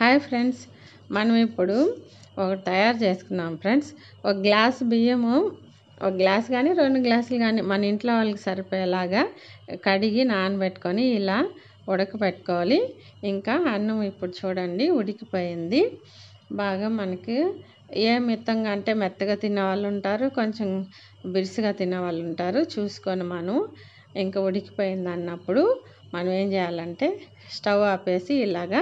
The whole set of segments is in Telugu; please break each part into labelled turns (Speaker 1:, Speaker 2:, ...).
Speaker 1: హాయ్ ఫ్రెండ్స్ మనం ఇప్పుడు ఒకటి తయారు చేసుకున్నాం ఫ్రెండ్స్ ఒక గ్లాస్ బియ్యము ఒక గ్లాస్ కానీ రెండు గ్లాసులు కానీ మన ఇంట్లో వాళ్ళకి సరిపోయేలాగా కడిగి నానబెట్టుకొని ఇలా ఉడకబెట్టుకోవాలి ఇంకా అన్నం ఇప్పుడు చూడండి ఉడికిపోయింది బాగా మనకి ఏ మెత్తంగా అంటే మెత్తగా తినే వాళ్ళు ఉంటారు కొంచెం బిరుసుగా తినే వాళ్ళు ఉంటారు చూసుకొని మనం ఇంకా ఉడికిపోయింది అన్నప్పుడు మనం ఏం చేయాలంటే స్టవ్ ఆపేసి ఇలాగా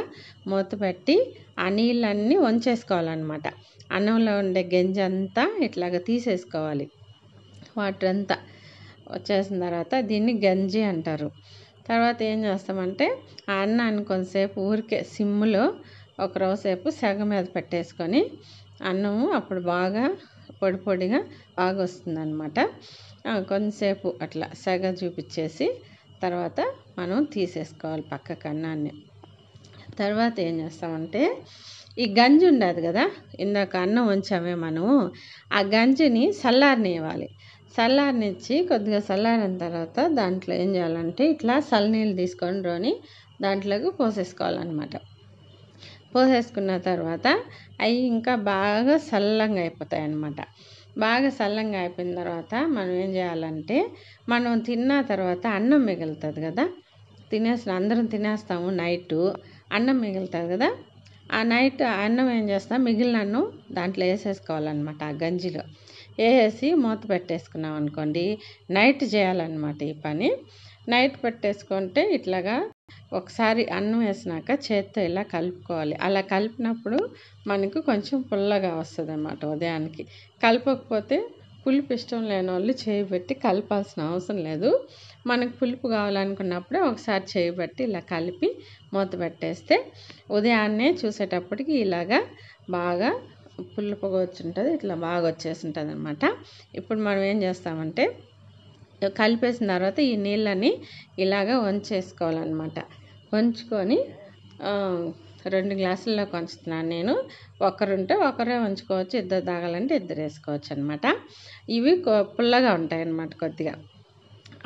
Speaker 1: మూత పెట్టి ఆ నీళ్ళన్నీ వంచేసుకోవాలన్నమాట అన్నంలో ఉండే గెంజి అంతా ఇట్లాగ తీసేసుకోవాలి వాటర్ అంతా వచ్చేసిన తర్వాత దీన్ని గంజి అంటారు తర్వాత ఏం చేస్తామంటే ఆ అన్నాన్ని కొంతసేపు ఊరికే సిమ్లో ఒక రోజుసేపు సెగ మీద పెట్టేసుకొని అన్నము అప్పుడు బాగా పొడి పొడిగా బాగా వస్తుందన్నమాట కొంతసేపు అట్లా సెగ చూపించేసి తర్వాత మనం తీసేసుకోవాలి పక్క కన్నాన్ని తర్వాత ఏం చేస్తామంటే ఈ గంజి ఉండదు కదా ఇందాక అన్నం ఉంచామే మనము ఆ గంజిని చల్లారనివ్వాలి చల్లారనిచ్చి కొద్దిగా చల్లారిన తర్వాత దాంట్లో ఏం చేయాలంటే ఇట్లా చల్లనీళ్ళు తీసుకొని రోని దాంట్లోకి పోసేసుకోవాలన్నమాట పోసేసుకున్న తర్వాత అవి ఇంకా బాగా చల్లంగా అయిపోతాయి అన్నమాట బాగా చల్లంగా అయిపోయిన తర్వాత మనం ఏం చేయాలంటే మనం తిన్న తర్వాత అన్నం మిగులుతుంది కదా తినేసిన అందరం తినేస్తాము నైటు అన్నం మిగులుతుంది కదా ఆ నైట్ అన్నం ఏం చేస్తాం మిగిలిన అన్నం దాంట్లో వేసేసుకోవాలన్నమాట ఆ గంజిలో వేసేసి మూత పెట్టేసుకున్నాం అనుకోండి నైట్ చేయాలన్నమాట ఈ పని నైట్ పెట్టేసుకుంటే ఇట్లాగా ఒకసారి అన్నం వేసినాక చేత్తో ఇలా కలుపుకోవాలి అలా కలిపినప్పుడు మనకు కొంచెం పుల్లగా వస్తుంది అన్నమాట ఉదయానికి కలపకపోతే పులుపు ఇష్టం లేని వాళ్ళు చేయబెట్టి కలపాల్సిన అవసరం లేదు మనకు పులుపు కావాలనుకున్నప్పుడే ఒకసారి చేయబట్టి ఇలా కలిపి మూత పెట్టేస్తే ఉదయాన్నే చూసేటప్పటికి ఇలాగా బాగా పులుపుగా వచ్చి ఉంటుంది ఇట్లా బాగా వచ్చేసి ఉంటుంది అనమాట ఇప్పుడు మనం ఏం చేస్తామంటే కలిపేసిన తర్వాత ఈ నీళ్ళని ఇలాగ వంచేసుకోవాలన్నమాట వంచుకొని రెండు గ్లాసుల్లో ఉంచుతున్నాను నేను ఒకరుంటే ఒకరే ఉంచుకోవచ్చు ఇద్దరు తాగాలంటే ఇద్దరు వేసుకోవచ్చు అనమాట ఇవి పుల్లగా ఉంటాయి అన్నమాట కొద్దిగా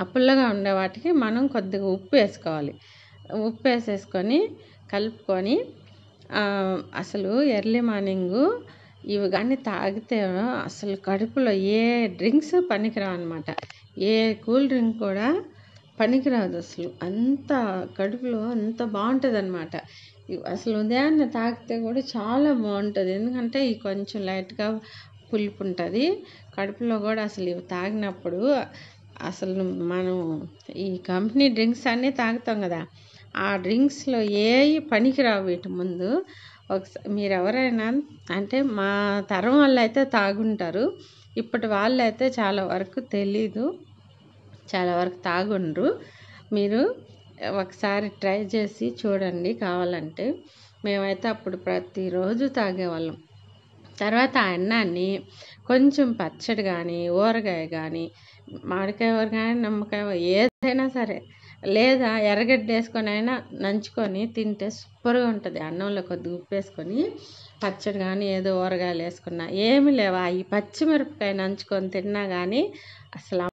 Speaker 1: ఆ పుల్లగా ఉండే వాటికి మనం కొద్దిగా ఉప్పు వేసుకోవాలి ఉప్పు వేసేసుకొని కలుపుకొని అసలు ఎర్లీ మార్నింగు ఇవి కానీ తాగితే అసలు కడుపులో ఏ డ్రింక్స్ పనికిరావు అనమాట ఏ కూల్ డ్రింక్ కూడా పనికిరాదు అసలు అంత కడుపులో అంత బాగుంటుంది అనమాట అసలు ఉదయాన్నే తాగితే కూడా చాలా బాగుంటుంది ఎందుకంటే ఇవి కొంచెం లైట్గా పులుపు ఉంటుంది కడుపులో కూడా అసలు ఇవి తాగినప్పుడు అసలు మనం ఈ కంపెనీ డ్రింక్స్ అన్నీ తాగుతాం కదా ఆ డ్రింక్స్లో ఏ పనికిరావు వీటి ముందు ఒకసారి మీరు ఎవరైనా అంటే మా తరం వాళ్ళు అయితే తాగుంటారు ఇప్పటి వాళ్ళు అయితే చాలా వరకు తెలీదు చాలా వరకు తాగుండ్రు మీరు ఒకసారి ట్రై చేసి చూడండి కావాలంటే మేమైతే అప్పుడు ప్రతిరోజు తాగేవాళ్ళం తర్వాత ఆ అన్నాన్ని కొంచెం పచ్చడి కానీ ఊరగాయ కానీ మామిడికాయ ఊరగాయ నిమ్మకాయ ఏదైనా సరే లేదా ఎర్రగడ్డ వేసుకొని అయినా నంచుకొని తింటే సూపర్గా ఉంటుంది అన్నంలో కొద్దిగా ఉప్పు వేసుకొని పచ్చడి కానీ ఏదో ఊరగాయలు వేసుకున్నా ఏమి లేవా ఈ పచ్చిమిరపకాయ నంచుకొని తిన్నా కానీ అసలు